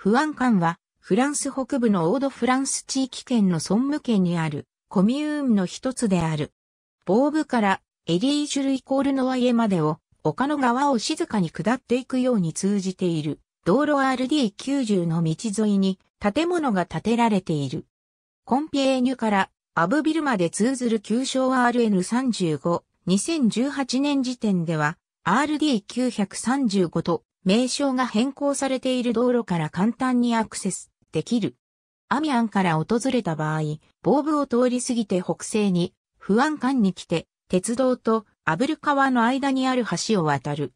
不安ンは、フランス北部のオードフランス地域圏のソンム県にある、コミューンの一つである。ボーブからエリージュルイコールノワイエまでを、丘の川を静かに下っていくように通じている、道路 RD90 の道沿いに建物が建てられている。コンピエーニュからアブビルまで通ずる旧称 RN35、2018年時点では RD935 と名称が変更されている道路から簡単にアクセスできる。アミアンから訪れた場合、ボーブを通り過ぎて北西に、不安感に来て、鉄道とアブル川の間にある橋を渡る。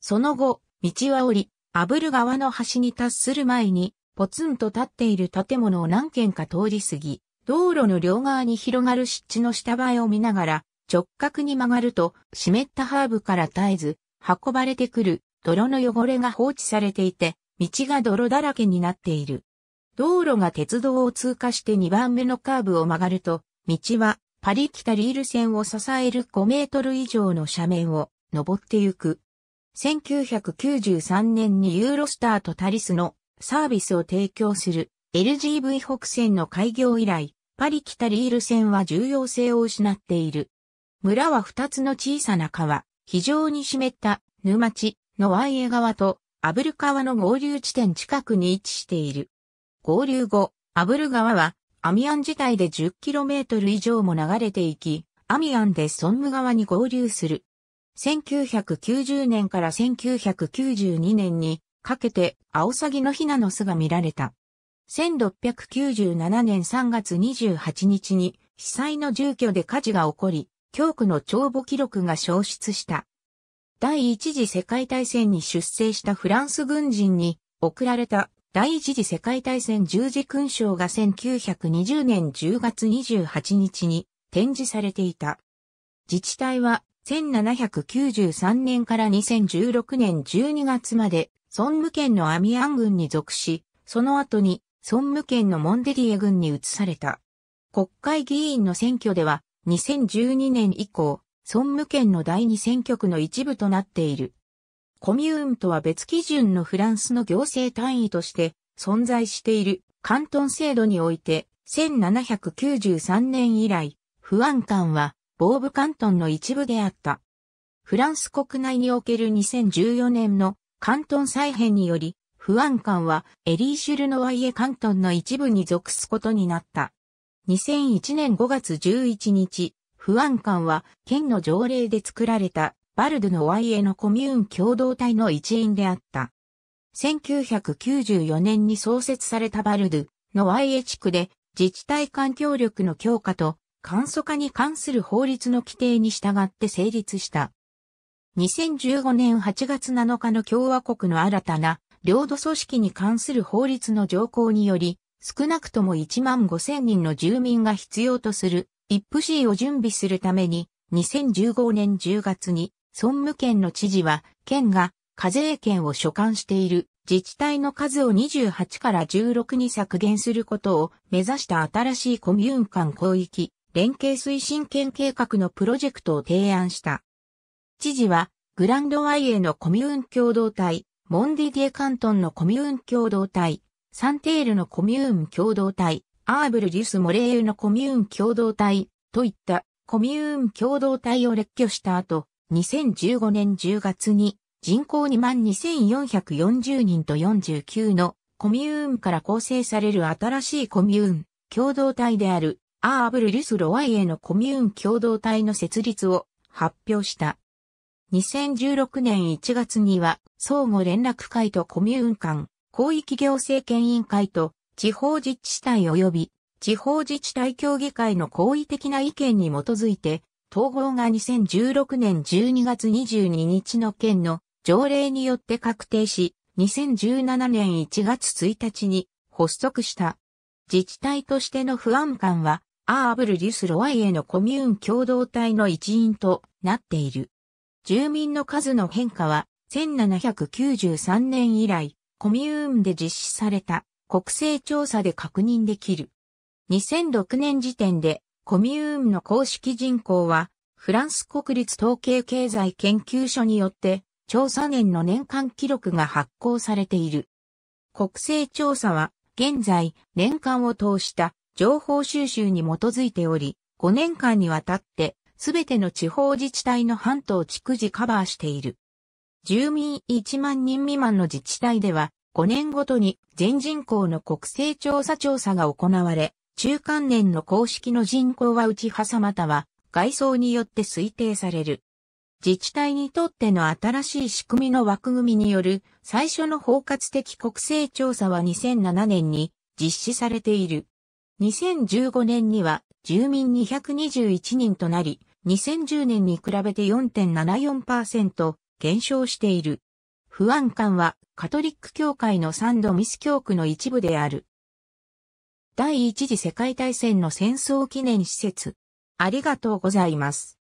その後、道は降り、アブル川の橋に達する前に、ポツンと立っている建物を何軒か通り過ぎ、道路の両側に広がる湿地の下映えを見ながら、直角に曲がると、湿ったハーブから絶えず、運ばれてくる泥の汚れが放置されていて、道が泥だらけになっている。道路が鉄道を通過して2番目のカーブを曲がると、道はパリ北リール線を支える5メートル以上の斜面を登ってゆく。1993年にユーロスターとタリスのサービスを提供する LGV 北線の開業以来、パリ北リール線は重要性を失っている。村は2つの小さな川、非常に湿った沼地、ノワイエ川とアブル川の合流地点近くに位置している。合流後、アブル川はアミアン自体で 10km 以上も流れていき、アミアンでソンム川に合流する。1990年から1992年にかけてアオサギのヒナの巣が見られた。1697年3月28日に被災の住居で火事が起こり、教区の帳簿記録が消失した。第一次世界大戦に出征したフランス軍人に贈られた第一次世界大戦十字勲章が1920年10月28日に展示されていた。自治体は1793年から2016年12月まで孫武県のアミアン軍に属し、その後に孫武県のモンデリエ軍に移された。国会議員の選挙では2012年以降、孫武県の第二選挙区の一部となっている。コミューンとは別基準のフランスの行政単位として存在している関東制度において1793年以来、不安感はボーブ関東の一部であった。フランス国内における2014年の関東再編により、不安感はエリーシュルノワイエ関東の一部に属すことになった。2001年5月11日、不安官は県の条例で作られたバルドのワイエのコミューン共同体の一員であった。1994年に創設されたバルドのワイエ地区で自治体間協力の強化と簡素化に関する法律の規定に従って成立した。2015年8月7日の共和国の新たな領土組織に関する法律の条項により、少なくとも1万5千人の住民が必要とする IPC を準備するために、2015年10月に、村務県の知事は、県が課税権を所管している自治体の数を28から16に削減することを目指した新しいコミューン間広域連携推進権計画のプロジェクトを提案した。知事は、グランドワイエのコミューン共同体、モンディディエカントンのコミューン共同体、サンテールのコミューン共同体、アーブル・デュス・モレーユのコミューン共同体といったコミューン共同体を列挙した後、2015年10月に人口22,440人と49のコミューンから構成される新しいコミューン共同体であるアーブル・デュス・ロワイエのコミューン共同体の設立を発表した。2016年1月には相互連絡会とコミューン間広域行政権委員会と地方自治体及び地方自治体協議会の好意的な意見に基づいて、統合が2016年12月22日の県の条例によって確定し、2017年1月1日に発足した。自治体としての不安感は、アーブル・リュス・ロワイへのコミューン共同体の一員となっている。住民の数の変化は、1793年以来、コミューンで実施された国勢調査で確認できる。2006年時点でコミューンの公式人口はフランス国立統計経済研究所によって調査年の年間記録が発行されている。国勢調査は現在年間を通した情報収集に基づいており、5年間にわたってすべての地方自治体の半島地区時カバーしている。住民1万人未満の自治体では5年ごとに全人口の国勢調査調査が行われ、中間年の公式の人口は内挟または外装によって推定される。自治体にとっての新しい仕組みの枠組みによる最初の包括的国勢調査は2007年に実施されている。2015年には住民221人となり、2010年に比べて4.74%減少している。不安感はカトリック教会のサンドミス教区の一部である。第一次世界大戦の戦争記念施設。ありがとうございます。